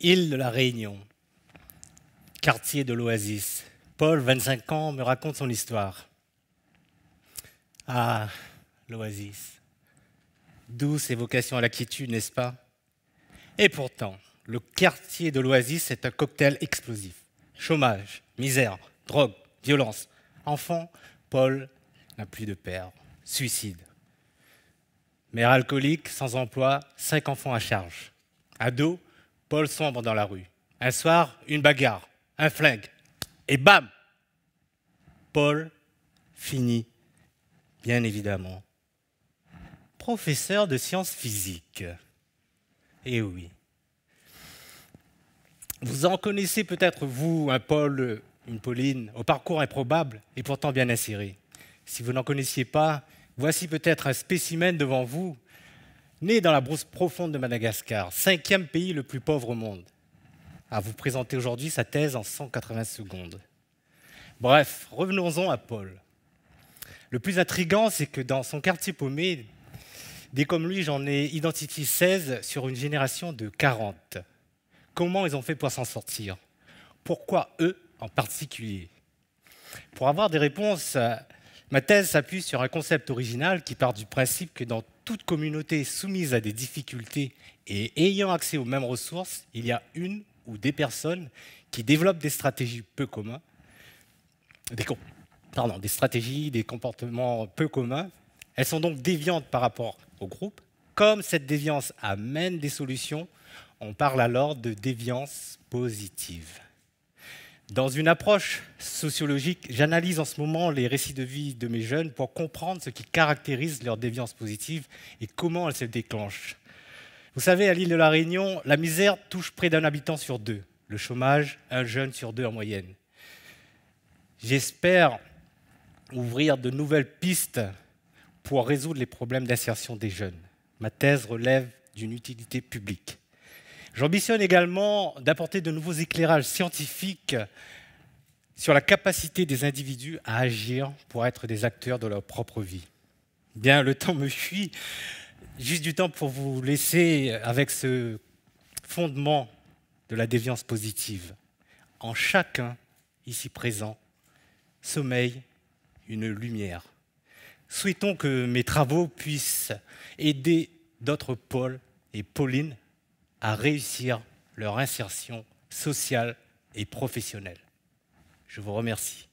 île de la Réunion, quartier de l'Oasis. Paul, 25 ans, me raconte son histoire. Ah, l'Oasis. Douce évocation à la quiétude, n'est-ce pas Et pourtant, le quartier de l'Oasis est un cocktail explosif. Chômage, misère, drogue, violence. Enfant, Paul n'a plus de père. Suicide. Mère alcoolique, sans emploi, cinq enfants à charge. Ados. Paul sombre dans la rue. Un soir, une bagarre, un flingue, et bam Paul finit, bien évidemment, professeur de sciences physiques. Eh oui. Vous en connaissez peut-être, vous, un Paul, une Pauline, au parcours improbable et pourtant bien inséré. Si vous n'en connaissiez pas, voici peut-être un spécimen devant vous Né dans la brousse profonde de Madagascar, cinquième pays le plus pauvre au monde, à vous présenter aujourd'hui sa thèse en 180 secondes. Bref, revenons-en à Paul. Le plus intrigant, c'est que dans son quartier paumé, des comme lui, j'en ai identifié 16 sur une génération de 40. Comment ils ont fait pour s'en sortir Pourquoi eux en particulier Pour avoir des réponses Ma thèse s'appuie sur un concept original qui part du principe que dans toute communauté soumise à des difficultés et ayant accès aux mêmes ressources, il y a une ou des personnes qui développent des stratégies peu communes, pardon, des stratégies, des comportements peu communs. Elles sont donc déviantes par rapport au groupe. Comme cette déviance amène des solutions, on parle alors de déviance positive. Dans une approche sociologique, j'analyse en ce moment les récits de vie de mes jeunes pour comprendre ce qui caractérise leur déviance positive et comment elle se déclenche. Vous savez, à l'île de la Réunion, la misère touche près d'un habitant sur deux, le chômage, un jeune sur deux en moyenne. J'espère ouvrir de nouvelles pistes pour résoudre les problèmes d'insertion des jeunes. Ma thèse relève d'une utilité publique. J'ambitionne également d'apporter de nouveaux éclairages scientifiques sur la capacité des individus à agir pour être des acteurs de leur propre vie. Bien, le temps me fuit. Juste du temps pour vous laisser avec ce fondement de la déviance positive. En chacun, ici présent, sommeille une lumière. Souhaitons que mes travaux puissent aider d'autres Paul et Pauline à réussir leur insertion sociale et professionnelle. Je vous remercie.